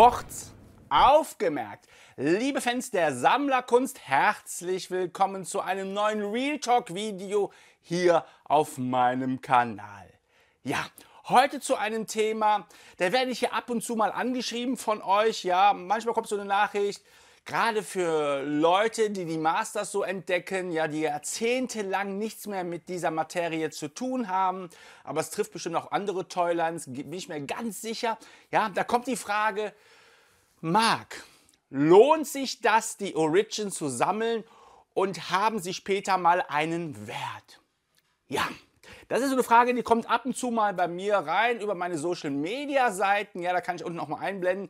Kurz aufgemerkt. Liebe Fans der Sammlerkunst, herzlich willkommen zu einem neuen Real Talk Video hier auf meinem Kanal. Ja, Heute zu einem Thema, da werde ich hier ab und zu mal angeschrieben von euch. Ja, manchmal kommt so eine Nachricht, gerade für Leute, die die Masters so entdecken, ja, die jahrzehntelang nichts mehr mit dieser Materie zu tun haben, aber es trifft bestimmt auch andere Toylands, bin ich mir ganz sicher. Ja, da kommt die Frage, Marc, lohnt sich das, die Origin zu sammeln und haben sie später mal einen Wert? Ja. Das ist so eine Frage, die kommt ab und zu mal bei mir rein über meine Social Media Seiten. Ja, da kann ich unten auch mal einblenden.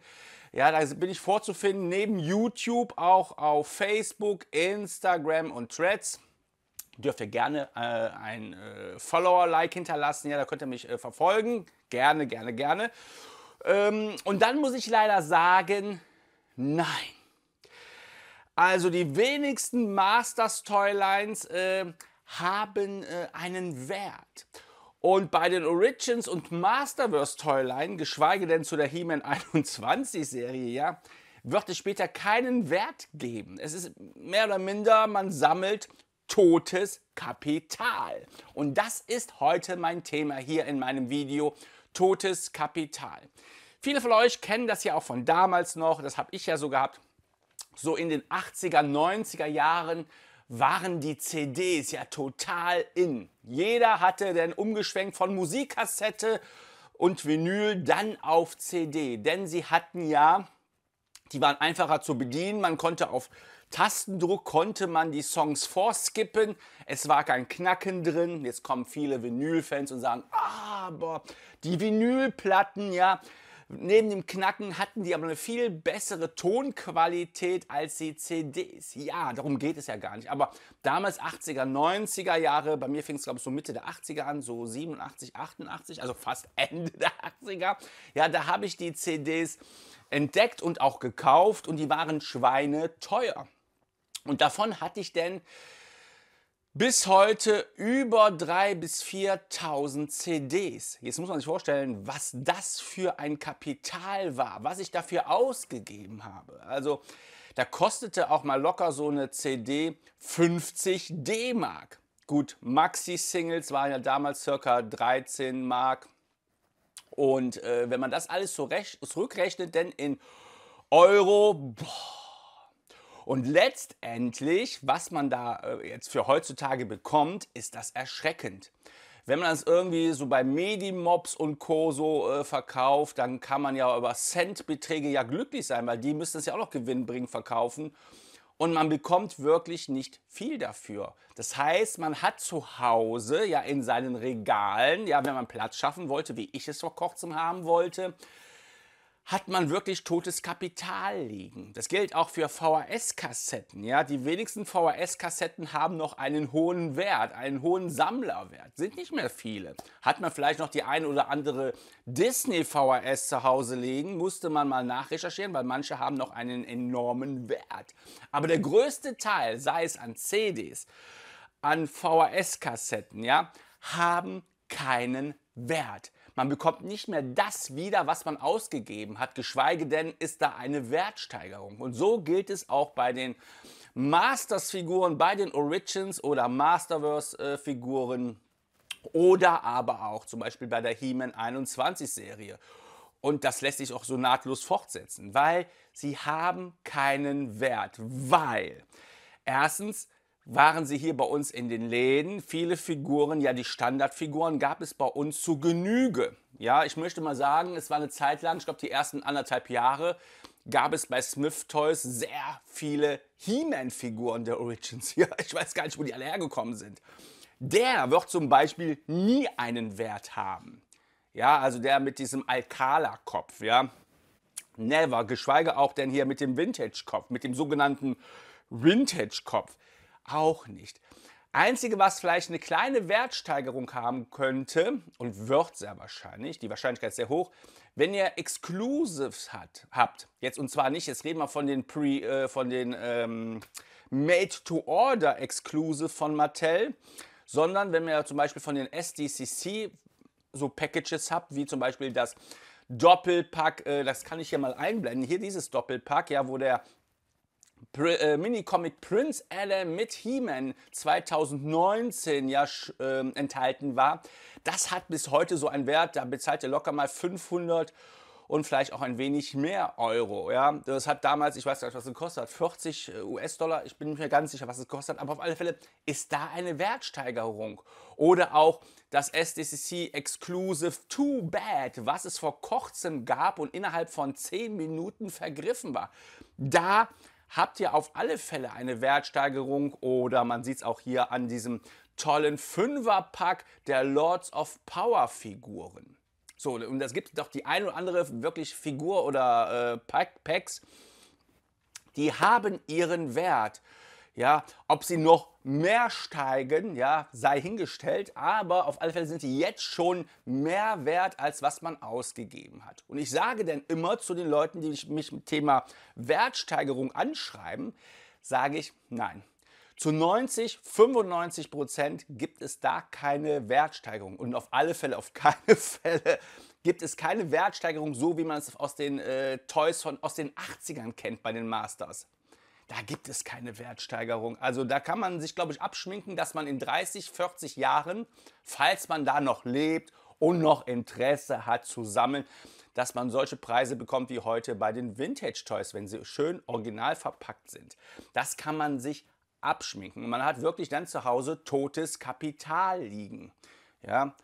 Ja, da bin ich vorzufinden, neben YouTube auch auf Facebook, Instagram und Threads dürft ihr gerne äh, ein äh, Follower-Like hinterlassen. Ja, da könnt ihr mich äh, verfolgen. Gerne, gerne, gerne. Ähm, und dann muss ich leider sagen, nein. Also die wenigsten Masters Toylines äh, haben äh, einen Wert. Und bei den Origins und Masterverse-Toyline, geschweige denn zu der He-Man 21-Serie, ja, wird es später keinen Wert geben. Es ist mehr oder minder, man sammelt totes Kapital. Und das ist heute mein Thema hier in meinem Video, totes Kapital. Viele von euch kennen das ja auch von damals noch, das habe ich ja so gehabt, so in den 80er, 90er Jahren waren die CDs ja total in. Jeder hatte denn umgeschwenkt von Musikkassette und Vinyl dann auf CD, denn sie hatten ja, die waren einfacher zu bedienen, man konnte auf Tastendruck konnte man die Songs vorskippen. Es war kein Knacken drin. Jetzt kommen viele Vinyl-Fans und sagen, aber ah, die Vinylplatten, ja, Neben dem Knacken hatten die aber eine viel bessere Tonqualität als die CDs. Ja, darum geht es ja gar nicht. Aber damals 80er, 90er Jahre, bei mir fing es glaube ich so Mitte der 80er an, so 87, 88, also fast Ende der 80er. Ja, da habe ich die CDs entdeckt und auch gekauft und die waren schweineteuer. Und davon hatte ich denn bis heute über 3.000 bis 4.000 CDs. Jetzt muss man sich vorstellen, was das für ein Kapital war, was ich dafür ausgegeben habe. Also da kostete auch mal locker so eine CD 50 D-Mark. Gut, Maxi-Singles waren ja damals circa 13 Mark. Und äh, wenn man das alles zurückrechnet, denn in Euro, boah, und letztendlich, was man da äh, jetzt für heutzutage bekommt, ist das erschreckend. Wenn man das irgendwie so bei Medimobs und Co. so äh, verkauft, dann kann man ja über Centbeträge ja glücklich sein, weil die müssen es ja auch noch gewinnbringend verkaufen. Und man bekommt wirklich nicht viel dafür. Das heißt, man hat zu Hause ja in seinen Regalen, ja, wenn man Platz schaffen wollte, wie ich es vor kurzem haben wollte, hat man wirklich totes Kapital liegen. Das gilt auch für VHS-Kassetten. Ja? Die wenigsten VHS-Kassetten haben noch einen hohen Wert, einen hohen Sammlerwert. Sind nicht mehr viele. Hat man vielleicht noch die ein oder andere Disney-VHS zu Hause liegen, musste man mal nachrecherchieren, weil manche haben noch einen enormen Wert. Aber der größte Teil, sei es an CDs, an VHS-Kassetten, ja, haben keinen Wert. Man bekommt nicht mehr das wieder, was man ausgegeben hat, geschweige denn ist da eine Wertsteigerung. Und so gilt es auch bei den Masters-Figuren, bei den Origins oder Masterverse-Figuren oder aber auch zum Beispiel bei der He-Man 21-Serie. Und das lässt sich auch so nahtlos fortsetzen, weil sie haben keinen Wert, weil erstens waren sie hier bei uns in den Läden. Viele Figuren, ja die Standardfiguren, gab es bei uns zu Genüge. Ja, ich möchte mal sagen, es war eine Zeit lang, ich glaube die ersten anderthalb Jahre, gab es bei Smith Toys sehr viele He-Man-Figuren der Origins. Ja, ich weiß gar nicht, wo die alle hergekommen sind. Der wird zum Beispiel nie einen Wert haben. Ja, also der mit diesem Alcala-Kopf, ja. Never, geschweige auch denn hier mit dem Vintage-Kopf, mit dem sogenannten Vintage-Kopf auch nicht. Einzige, was vielleicht eine kleine Wertsteigerung haben könnte und wird sehr wahrscheinlich, die Wahrscheinlichkeit ist sehr hoch, wenn ihr Exclusives hat, habt. Jetzt und zwar nicht, jetzt reden wir von den Pre, äh, von den ähm, Made-to-Order Exclusive von Mattel, sondern wenn wir zum Beispiel von den SDCC so Packages habt, wie zum Beispiel das Doppelpack, äh, das kann ich hier mal einblenden. Hier dieses Doppelpack, ja, wo der äh, Minicomic Prince Adam mit He-Man 2019 ja äh, enthalten war. Das hat bis heute so einen Wert, da bezahlt ihr locker mal 500 und vielleicht auch ein wenig mehr Euro. Ja? Das hat damals, ich weiß gar nicht, was es gekostet hat, 40 äh, US-Dollar, ich bin mir ganz sicher, was es kostet, aber auf alle Fälle ist da eine Wertsteigerung. Oder auch das SDCC Exclusive Too Bad, was es vor kurzem gab und innerhalb von 10 Minuten vergriffen war. Da habt ihr auf alle Fälle eine Wertsteigerung oder man sieht es auch hier an diesem tollen Fünferpack der Lords of Power Figuren. So, und es gibt doch die ein oder andere wirklich Figur oder äh, Packs, die haben ihren Wert. Ja, ob sie noch mehr steigen, ja, sei hingestellt, aber auf alle Fälle sind sie jetzt schon mehr wert, als was man ausgegeben hat. Und ich sage dann immer zu den Leuten, die mich mit Thema Wertsteigerung anschreiben, sage ich nein. Zu 90, 95 Prozent gibt es da keine Wertsteigerung. Und auf alle Fälle, auf keine Fälle gibt es keine Wertsteigerung, so wie man es aus den äh, Toys von, aus den 80ern kennt bei den Masters da gibt es keine Wertsteigerung. Also da kann man sich, glaube ich, abschminken, dass man in 30, 40 Jahren, falls man da noch lebt und noch Interesse hat zu sammeln, dass man solche Preise bekommt wie heute bei den Vintage Toys, wenn sie schön original verpackt sind. Das kann man sich abschminken. man hat wirklich dann zu Hause totes Kapital liegen. Ja,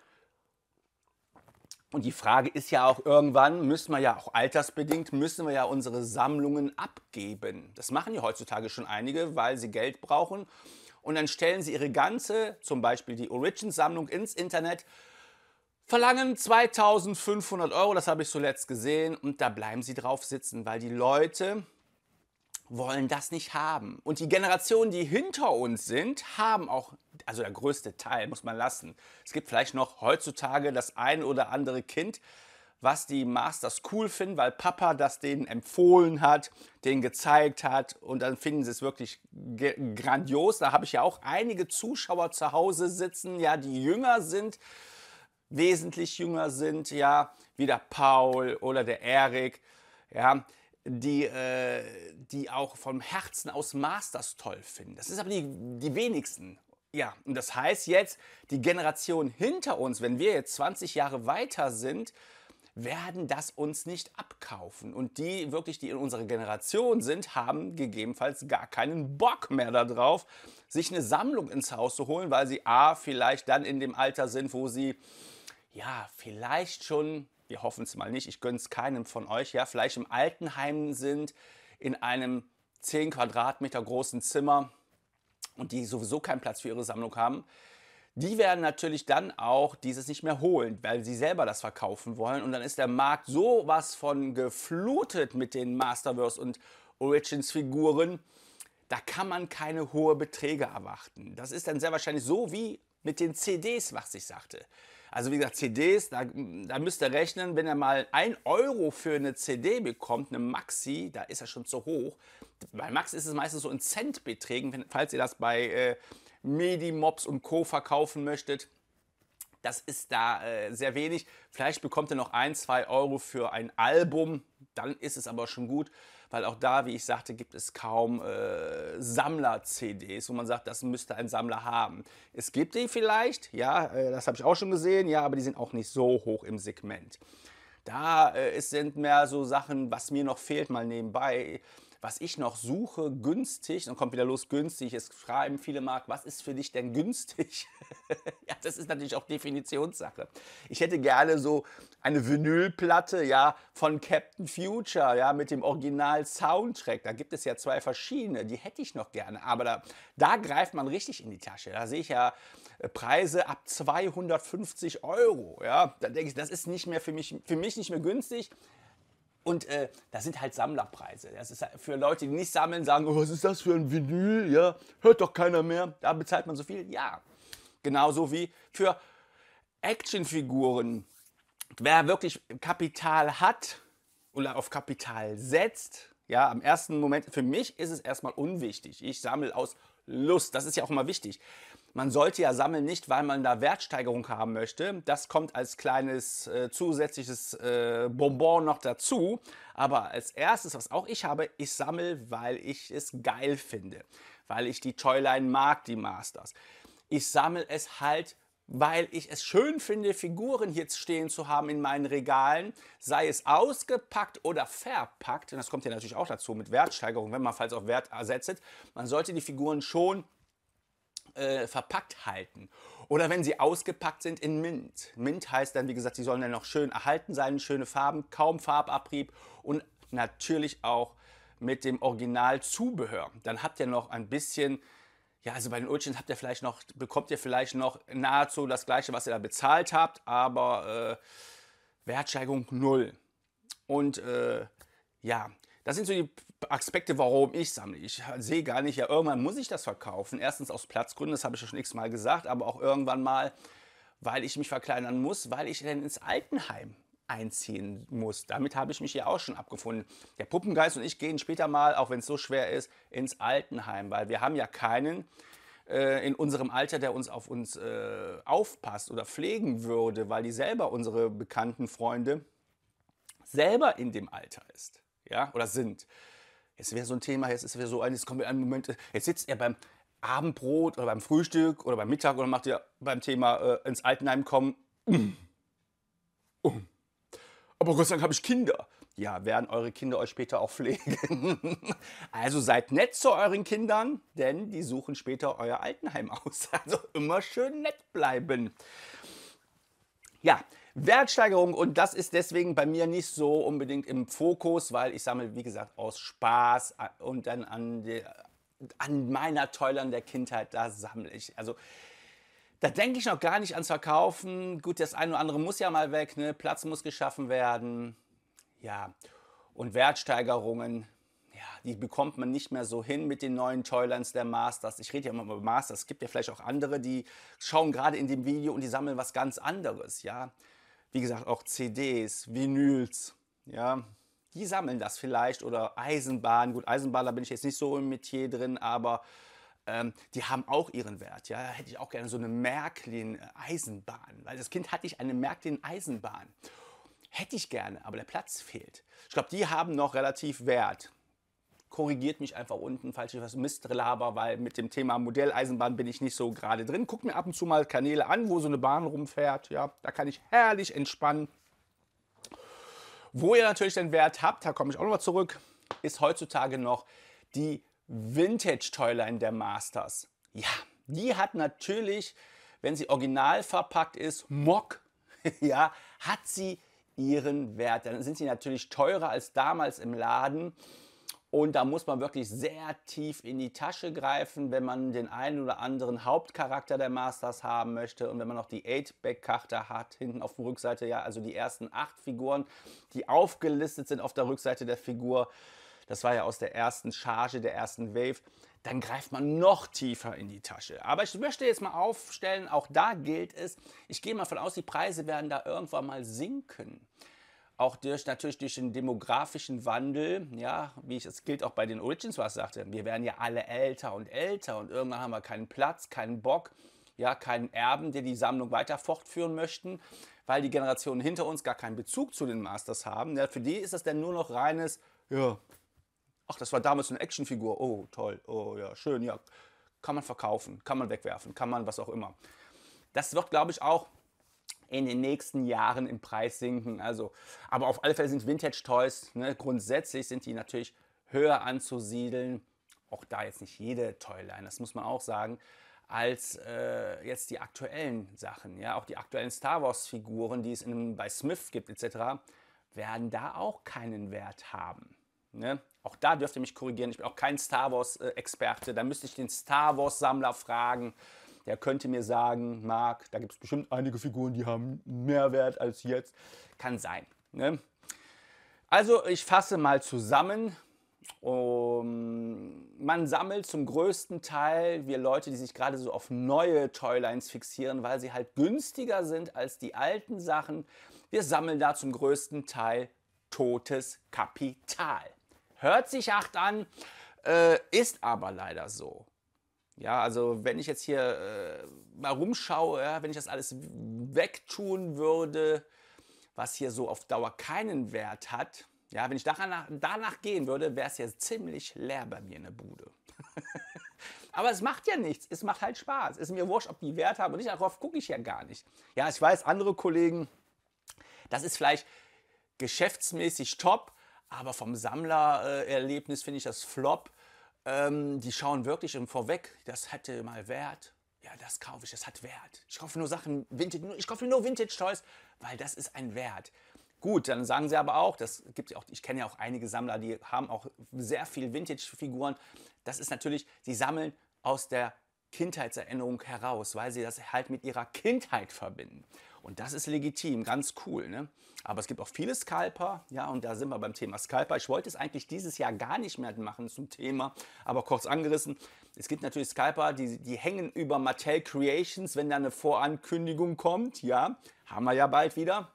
und die Frage ist ja auch irgendwann, müssen wir ja auch altersbedingt, müssen wir ja unsere Sammlungen abgeben. Das machen ja heutzutage schon einige, weil sie Geld brauchen. Und dann stellen sie ihre ganze, zum Beispiel die Origins-Sammlung ins Internet, verlangen 2500 Euro, das habe ich zuletzt gesehen, und da bleiben sie drauf sitzen, weil die Leute wollen das nicht haben. Und die Generationen, die hinter uns sind, haben auch, also der größte Teil muss man lassen. Es gibt vielleicht noch heutzutage das ein oder andere Kind, was die Masters cool finden, weil Papa das denen empfohlen hat, denen gezeigt hat und dann finden sie es wirklich grandios. Da habe ich ja auch einige Zuschauer zu Hause sitzen, ja, die jünger sind, wesentlich jünger sind, ja, wie der Paul oder der Erik, ja, die, äh, die auch vom Herzen aus Masters toll finden. Das ist aber die, die wenigsten. Ja, und das heißt jetzt, die Generation hinter uns, wenn wir jetzt 20 Jahre weiter sind, werden das uns nicht abkaufen. Und die wirklich, die in unserer Generation sind, haben gegebenenfalls gar keinen Bock mehr darauf, sich eine Sammlung ins Haus zu holen, weil sie A, vielleicht dann in dem Alter sind, wo sie ja vielleicht schon wir hoffen es mal nicht, ich gönne es keinem von euch, ja, vielleicht im Altenheim sind, in einem 10 Quadratmeter großen Zimmer und die sowieso keinen Platz für ihre Sammlung haben, die werden natürlich dann auch dieses nicht mehr holen, weil sie selber das verkaufen wollen. Und dann ist der Markt so was von geflutet mit den Masterverse und Origins-Figuren, da kann man keine hohen Beträge erwarten. Das ist dann sehr wahrscheinlich so wie mit den CDs, was ich sagte. Also wie gesagt, CDs, da, da müsst ihr rechnen, wenn er mal 1 Euro für eine CD bekommt, eine Maxi, da ist er schon zu hoch. Bei Max ist es meistens so in Centbeträgen, wenn, falls ihr das bei äh, Medimobs und Co. verkaufen möchtet. Das ist da äh, sehr wenig. Vielleicht bekommt ihr noch ein, zwei Euro für ein Album, dann ist es aber schon gut weil auch da, wie ich sagte, gibt es kaum äh, Sammler-CDs, wo man sagt, das müsste ein Sammler haben. Es gibt die vielleicht, ja, äh, das habe ich auch schon gesehen, ja, aber die sind auch nicht so hoch im Segment. Da äh, es sind mehr so Sachen, was mir noch fehlt, mal nebenbei was ich noch suche, günstig, dann kommt wieder los, günstig, es fragen viele Mark, was ist für dich denn günstig? ja, das ist natürlich auch Definitionssache. Ich hätte gerne so eine Vinylplatte ja, von Captain Future ja, mit dem Original-Soundtrack. Da gibt es ja zwei verschiedene, die hätte ich noch gerne. Aber da, da greift man richtig in die Tasche. Da sehe ich ja äh, Preise ab 250 Euro. Ja. Da denke ich, das ist nicht mehr für mich, für mich nicht mehr günstig. Und äh, das sind halt Sammlerpreise. Das ist halt für Leute, die nicht sammeln, sagen, oh, was ist das für ein Vinyl? Ja, hört doch keiner mehr. Da bezahlt man so viel. Ja, genauso wie für Actionfiguren wer wirklich Kapital hat oder auf Kapital setzt, ja, am ersten Moment, für mich ist es erstmal unwichtig. Ich sammle aus Lust, das ist ja auch immer wichtig. Man sollte ja sammeln nicht, weil man da Wertsteigerung haben möchte. Das kommt als kleines äh, zusätzliches äh, Bonbon noch dazu. Aber als erstes, was auch ich habe, ich sammle, weil ich es geil finde. Weil ich die Toyline mag, die Masters. Ich sammle es halt weil ich es schön finde, Figuren hier stehen zu haben in meinen Regalen, sei es ausgepackt oder verpackt. Und das kommt ja natürlich auch dazu mit Wertsteigerung, wenn man falls auf Wert ersetzt. Man sollte die Figuren schon äh, verpackt halten. Oder wenn sie ausgepackt sind in Mint. Mint heißt dann, wie gesagt, sie sollen dann noch schön erhalten sein, schöne Farben, kaum Farbabrieb und natürlich auch mit dem Originalzubehör. Dann habt ihr noch ein bisschen ja, also bei den Ulchins habt ihr vielleicht noch, bekommt ihr vielleicht noch nahezu das gleiche, was ihr da bezahlt habt, aber äh, Wertsteigerung null. Und äh, ja, das sind so die Aspekte, warum ich sammle. Ich sehe gar nicht, ja, irgendwann muss ich das verkaufen. Erstens aus Platzgründen, das habe ich ja schon x-mal gesagt, aber auch irgendwann mal, weil ich mich verkleinern muss, weil ich dann ins Altenheim einziehen muss. Damit habe ich mich ja auch schon abgefunden. Der Puppengeist und ich gehen später mal, auch wenn es so schwer ist, ins Altenheim, weil wir haben ja keinen äh, in unserem Alter, der uns auf uns äh, aufpasst oder pflegen würde, weil die selber unsere bekannten Freunde selber in dem Alter ist, ja, oder sind. Jetzt wäre so ein Thema, jetzt ist wieder so ein, jetzt kommt ein Moment, jetzt sitzt er beim Abendbrot oder beim Frühstück oder beim Mittag oder macht ihr beim Thema äh, ins Altenheim kommen. Um. Mm. Um. Mm aber Gott sei Dank habe ich Kinder. Ja, werden eure Kinder euch später auch pflegen. Also seid nett zu euren Kindern, denn die suchen später euer Altenheim aus. Also immer schön nett bleiben. Ja, Wertsteigerung und das ist deswegen bei mir nicht so unbedingt im Fokus, weil ich sammle, wie gesagt, aus Spaß und dann an, die, an meiner Teulern der Kindheit, da sammle ich. Also da denke ich noch gar nicht ans Verkaufen. Gut, das eine oder andere muss ja mal weg, ne? Platz muss geschaffen werden. Ja, und Wertsteigerungen, ja, die bekommt man nicht mehr so hin mit den neuen Toylines der Masters. Ich rede ja immer über Masters. Es gibt ja vielleicht auch andere, die schauen gerade in dem Video und die sammeln was ganz anderes, ja. Wie gesagt, auch CDs, Vinyls, ja. Die sammeln das vielleicht oder Eisenbahn. Gut, Eisenbahn, da bin ich jetzt nicht so im Metier drin, aber ähm, die haben auch ihren Wert. Ja? Hätte ich auch gerne so eine Märklin-Eisenbahn, weil das Kind hatte ich eine Märklin-Eisenbahn. Hätte ich gerne, aber der Platz fehlt. Ich glaube, die haben noch relativ Wert. Korrigiert mich einfach unten, falls ich was Mist laber, weil mit dem Thema Modelleisenbahn bin ich nicht so gerade drin. Guckt mir ab und zu mal Kanäle an, wo so eine Bahn rumfährt. Ja, da kann ich herrlich entspannen. Wo ihr natürlich den Wert habt, da komme ich auch nochmal zurück, ist heutzutage noch die Vintage Toyline der Masters. Ja, die hat natürlich, wenn sie original verpackt ist, Mock, ja, hat sie ihren Wert. Dann sind sie natürlich teurer als damals im Laden. Und da muss man wirklich sehr tief in die Tasche greifen, wenn man den einen oder anderen Hauptcharakter der Masters haben möchte. Und wenn man noch die 8-Back-Karte hat, hinten auf der Rückseite, ja, also die ersten acht Figuren, die aufgelistet sind auf der Rückseite der Figur, das war ja aus der ersten Charge, der ersten Wave. Dann greift man noch tiefer in die Tasche. Aber ich möchte jetzt mal aufstellen, auch da gilt es, ich gehe mal von aus, die Preise werden da irgendwann mal sinken auch durch natürlich durch den demografischen Wandel, ja, wie ich es gilt auch bei den Origins was sagte, wir werden ja alle älter und älter und irgendwann haben wir keinen Platz, keinen Bock, ja, keinen Erben, der die Sammlung weiter fortführen möchten, weil die Generationen hinter uns gar keinen Bezug zu den Masters haben. Ja, für die ist das dann nur noch reines, ja, ach, das war damals eine Actionfigur, oh toll, oh ja, schön, ja, kann man verkaufen, kann man wegwerfen, kann man was auch immer. Das wird, glaube ich, auch in den nächsten Jahren im Preis sinken. Also, aber auf alle Fälle sind Vintage Toys, ne, grundsätzlich sind die natürlich höher anzusiedeln. Auch da jetzt nicht jede Toyline, das muss man auch sagen, als äh, jetzt die aktuellen Sachen. Ja, auch die aktuellen Star Wars Figuren, die es in, bei Smith gibt etc., werden da auch keinen Wert haben. Ne? Auch da dürft ihr mich korrigieren. Ich bin auch kein Star Wars-Experte. Da müsste ich den Star Wars-Sammler fragen. Der könnte mir sagen, Marc, da gibt es bestimmt einige Figuren, die haben mehr Wert als jetzt. Kann sein. Ne? Also ich fasse mal zusammen. Um, man sammelt zum größten Teil wir Leute, die sich gerade so auf neue Toylines fixieren, weil sie halt günstiger sind als die alten Sachen. Wir sammeln da zum größten Teil totes Kapital. Hört sich acht an, äh, ist aber leider so. Ja, also wenn ich jetzt hier äh, mal rumschaue, ja, wenn ich das alles wegtun würde, was hier so auf Dauer keinen Wert hat, ja, wenn ich danach, danach gehen würde, wäre es ja ziemlich leer bei mir in der Bude. Aber es macht ja nichts. Es macht halt Spaß. Ist mir wurscht, ob die Wert haben und nicht. Darauf gucke ich ja gar nicht. Ja, ich weiß, andere Kollegen, das ist vielleicht geschäftsmäßig top, aber vom Sammlererlebnis finde ich das Flop. Ähm, die schauen wirklich im Vorweg, das hätte mal Wert. Ja, das kaufe ich, das hat Wert. Ich kaufe nur Sachen Vintage, ich kaufe nur Vintage Toys, weil das ist ein Wert. Gut, dann sagen sie aber auch, das gibt auch, ich kenne ja auch einige Sammler, die haben auch sehr viel Vintage-Figuren. Das ist natürlich, sie sammeln aus der Kindheitserinnerung heraus, weil sie das halt mit ihrer Kindheit verbinden. Und das ist legitim, ganz cool. Ne? Aber es gibt auch viele Scalper, ja, und da sind wir beim Thema Scalper. Ich wollte es eigentlich dieses Jahr gar nicht mehr machen zum Thema, aber kurz angerissen. Es gibt natürlich Scalper, die, die hängen über Mattel Creations, wenn da eine Vorankündigung kommt, ja, haben wir ja bald wieder.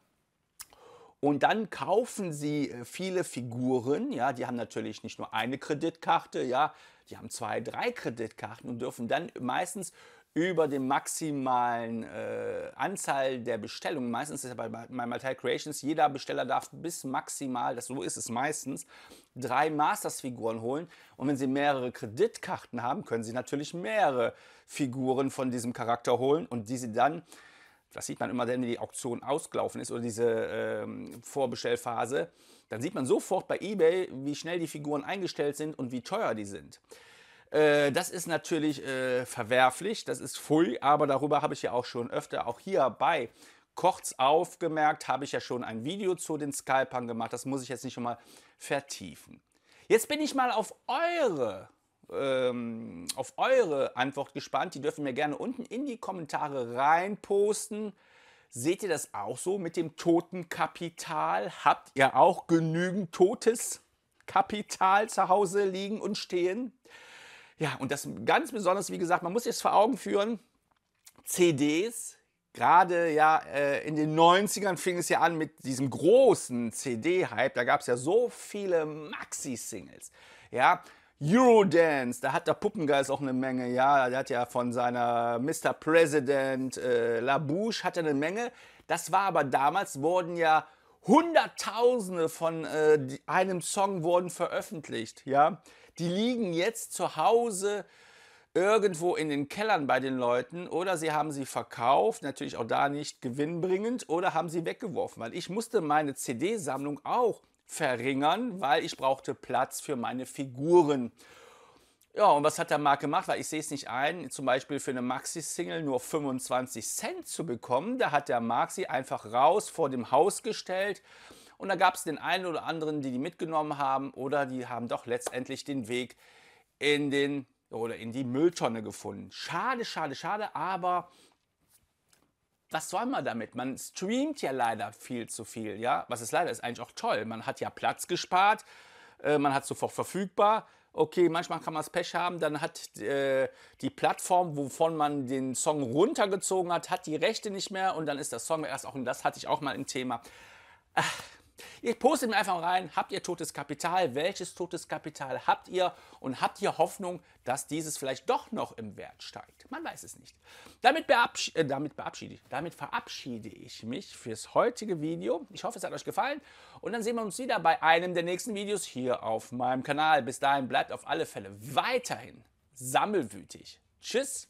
Und dann kaufen sie äh, viele Figuren, ja, die haben natürlich nicht nur eine Kreditkarte, ja, die haben zwei, drei Kreditkarten und dürfen dann meistens über dem maximalen äh, Anzahl der Bestellungen. Meistens ist ja bei, bei Maltai Creations, jeder Besteller darf bis maximal, das, so ist es meistens, drei Masters-Figuren holen. Und wenn sie mehrere Kreditkarten haben, können sie natürlich mehrere Figuren von diesem Charakter holen und diese dann das sieht man immer, wenn die Auktion ausgelaufen ist oder diese ähm, Vorbestellphase, dann sieht man sofort bei eBay, wie schnell die Figuren eingestellt sind und wie teuer die sind. Äh, das ist natürlich äh, verwerflich, das ist pfui, aber darüber habe ich ja auch schon öfter, auch hier bei Kurz aufgemerkt, habe ich ja schon ein Video zu den Skypern gemacht, das muss ich jetzt nicht schon mal vertiefen. Jetzt bin ich mal auf eure ähm, auf eure Antwort gespannt. Die dürfen mir gerne unten in die Kommentare rein posten. Seht ihr das auch so mit dem toten Kapital? Habt ihr auch genügend totes Kapital zu Hause liegen und stehen? Ja, und das ganz besonders, wie gesagt, man muss jetzt vor Augen führen, CDs, gerade ja äh, in den 90ern fing es ja an mit diesem großen CD-Hype, da gab es ja so viele Maxi-Singles, ja, Eurodance, da hat der Puppengeist auch eine Menge, ja, der hat ja von seiner Mr. President äh, Labouche hatte eine Menge, das war aber damals, wurden ja Hunderttausende von äh, einem Song wurden veröffentlicht, ja, die liegen jetzt zu Hause irgendwo in den Kellern bei den Leuten oder sie haben sie verkauft, natürlich auch da nicht gewinnbringend, oder haben sie weggeworfen, weil ich musste meine CD-Sammlung auch verringern, weil ich brauchte Platz für meine Figuren. Ja, und was hat der Markt gemacht? Weil ich sehe es nicht ein, zum Beispiel für eine Maxi-Single nur 25 Cent zu bekommen. Da hat der Markt sie einfach raus vor dem Haus gestellt und da gab es den einen oder anderen, die die mitgenommen haben oder die haben doch letztendlich den Weg in den oder in die Mülltonne gefunden. Schade, schade, schade, aber was soll man damit? Man streamt ja leider viel zu viel, ja? Was ist leider ist eigentlich auch toll. Man hat ja Platz gespart, äh, man hat sofort verfügbar. Okay, manchmal kann man das Pech haben, dann hat äh, die Plattform, wovon man den Song runtergezogen hat, hat die Rechte nicht mehr und dann ist der Song erst auch, und das hatte ich auch mal im Thema. Ach Ihr postet mir einfach rein, habt ihr totes Kapital? Welches totes Kapital habt ihr? Und habt ihr Hoffnung, dass dieses vielleicht doch noch im Wert steigt? Man weiß es nicht. Damit, beabsch äh, damit, damit verabschiede ich mich fürs heutige Video. Ich hoffe, es hat euch gefallen. Und dann sehen wir uns wieder bei einem der nächsten Videos hier auf meinem Kanal. Bis dahin bleibt auf alle Fälle weiterhin sammelwütig. Tschüss.